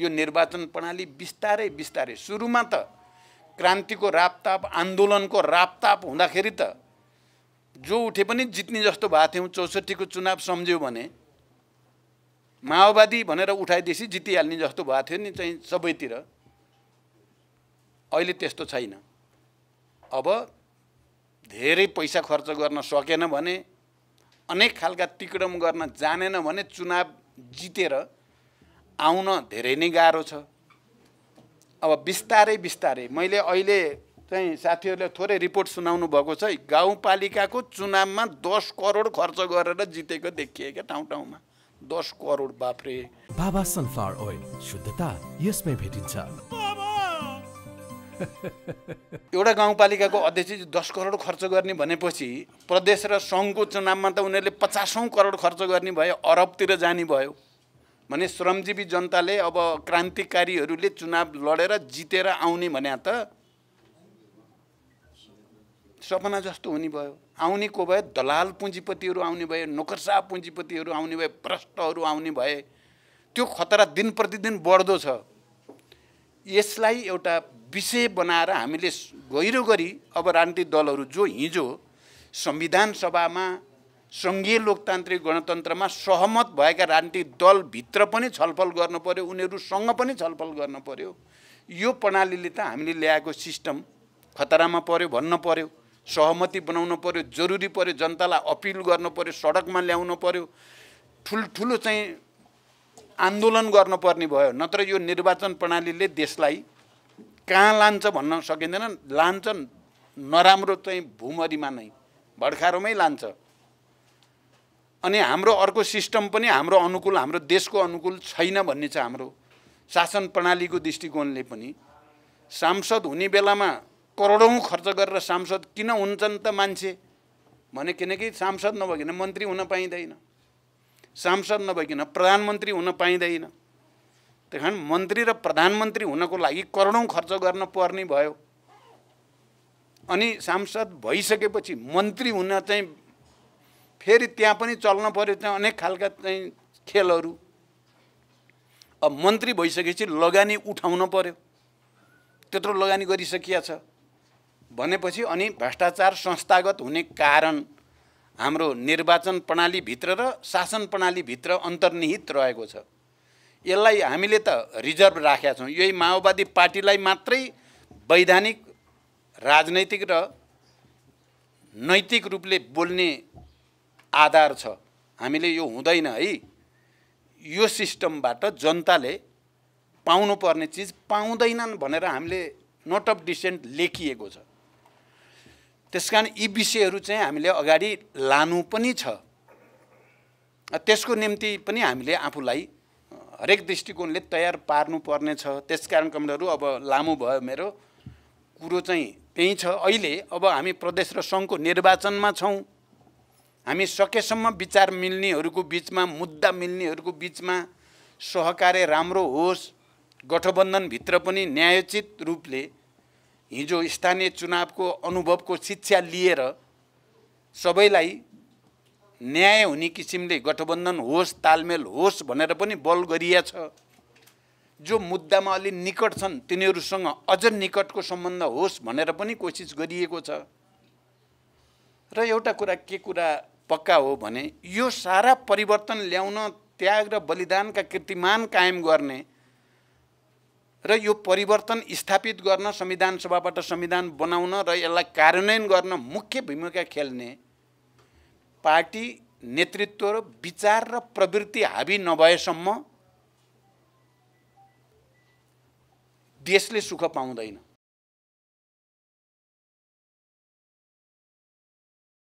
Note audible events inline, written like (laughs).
यो निर्वाचन प्रणाली बिस्तारै बिस्तारै सुरुमा त क्रान्तिको रापताप आन्दोलनको रापताप हुँदाखेरि त जो उठे पनि जित्ने जस्तो भएको थियौँ चौसठीको चुनाव सम्झ्यो भने माओवादी भनेर उठाएदेखि जितिहाल्ने जस्तो भएको थियो नि चाहिँ सबैतिर अहिले त्यस्तो छैन अब धेरै पैसा खर्च गर्न सकेन भने अनेक खालका तिक्रम गर्न जानेन भने चुनाव जितेर आउन धेरै नै गाह्रो छ अब बिस्तारै बिस्तारै मैले अहिले चाहिँ साथीहरूले थोरै रिपोर्ट सुनाउनु भएको छ गाउँपालिकाको चुनावमा दस करोड खर्च गरेर जितेको देखिए क्या ठाउँ ठाउँमा दस करोड बाफ्रे बाबा सनफ्लावर ओइल शुद्धता यसमै भेटिन्छ (laughs) एउटा गाउँपालिकाको अध्यक्ष दस करोड खर्च गर्ने भनेपछि प्रदेश र सङ्घको चुनावमा त उनीहरूले पचासौँ करोड खर्च गर्ने भयो अरबतिर जाने भयो भने श्रमजीवी जनताले अब क्रान्तिकारीहरूले चुनाव लडेर जितेर आउने भने त सपना जस्तो हुने भयो आउने को भयो दलाल पुँजीपतिहरू आउने भए नोकरसा पुँजीपतिहरू आउने भए प्रष्टहरू आउने भए त्यो खतरा दिन प्रतिदिन बढ्दो छ यसलाई एउटा विषय बनाएर हामीले गहिरो गरी अब राजनीतिक दलहरू जो हिजो संविधान सभामा सङ्घीय लोकतान्त्रिक गणतन्त्रमा सहमत भएका राजनीतिक दलभित्र पनि छलफल गर्नु पऱ्यो उनीहरूसँग पनि छलफल गर्नु पऱ्यो यो प्रणालीले त हामीले ल्याएको सिस्टम खतरामा पऱ्यो भन्न पऱ्यो सहमति बनाउनु पऱ्यो जरुरी पऱ्यो जनतालाई अपिल गर्नु पऱ्यो सडकमा ल्याउनु पऱ्यो ठुल्ठुलो चाहिँ आन्दोलन गर्नुपर्ने भयो नत्र यो निर्वाचन प्रणालीले देशलाई कहाँ लान्छ भन्न सकिँदैन लान्छ नराम्रो चाहिँ भूमरीमा नै भड्खारोमै लान्छ अनि हाम्रो अर्को सिस्टम पनि हाम्रो अनुकूल हाम्रो देशको अनुकूल छैन भन्ने छ हाम्रो शासन प्रणालीको दृष्टिकोणले पनि सांसद हुने बेलामा करोडौँ खर्च गरेर सांसद किन हुन्छन् त मान्छे भने किनकि सांसद नभइकन मन्त्री हुन पाइँदैन सांसद नभइकन प्रधानमन्त्री हुन पाइँदैन त्यही कारण मन्त्री र प्रधानमन्त्री हुनको लागि करोडौँ खर्च गर्न पर्ने भयो अनि सांसद भइसकेपछि मन्त्री हुन चाहिँ फेरि त्यहाँ पनि चल्न पऱ्यो त्यहाँ अनेक खालका चाहिँ खेलहरू अब मन्त्री भइसकेपछि लगानी उठाउन पऱ्यो त्यत्रो लगानी गरिसकिया छ भनेपछि अनि भ्रष्टाचार संस्थागत हुने कारण हाम्रो निर्वाचन प्रणालीभित्र र शासन प्रणालीभित्र अन्तर्निहित रहेको छ यसलाई हामीले त रिजर्भ राखेका छौँ यही माओवादी पार्टीलाई मात्रै वैधानिक राजनैतिक र नैतिक रूपले बोल्ने आधार छ हामीले यो हुँदैन है यो सिस्टमबाट जनताले पाउनुपर्ने चिज पाउँदैनन् भनेर हामीले नोट अफ डिसेन्ट लेखिएको छ त्यस कारण यी विषयहरू चाहिँ हामीले अगाडि लानु पनि छ त्यसको निम्ति पनि हामीले आफूलाई हरेक दृष्टिकोणले तयार पार्नुपर्ने छ त्यस कारण कमडहरू अब लामो भयो मेरो कुरो चाहिँ त्यहीँ छ अहिले अब हामी प्रदेश र सङ्घको निर्वाचनमा छौँ हामी सकेसम्म विचार मिल्नेहरूको बिचमा मुद्दा मिल्नेहरूको बिचमा सहकार्य राम्रो होस् गठबन्धनभित्र पनि न्यायोचित रूपले हिजो स्थानीय चुनावको अनुभवको शिक्षा लिएर सबैलाई न्याय हुने किसिमले गठबन्धन होस् तालमेल होस् भनेर पनि बल गरिया छ जो मुद्दामा अलि निकट छन् तिनीहरूसँग अझ निकटको सम्बन्ध होस् भनेर पनि कोसिस गरिएको छ र एउटा कुरा के कुरा पक्का हो भने यो सारा परिवर्तन ल्याउन त्याग र बलिदानका कीर्तिमान कायम गर्ने र यो परिवर्तन स्थापित गर्न संविधान सभाबाट संविधान बनाउन र यसलाई कार्यान्वयन गर्न मुख्य भूमिका खेल्ने पार्टी नेतृत्व र विचार र प्रवृत्ति हाबी नभएसम्म देशले सुख पाउँदैन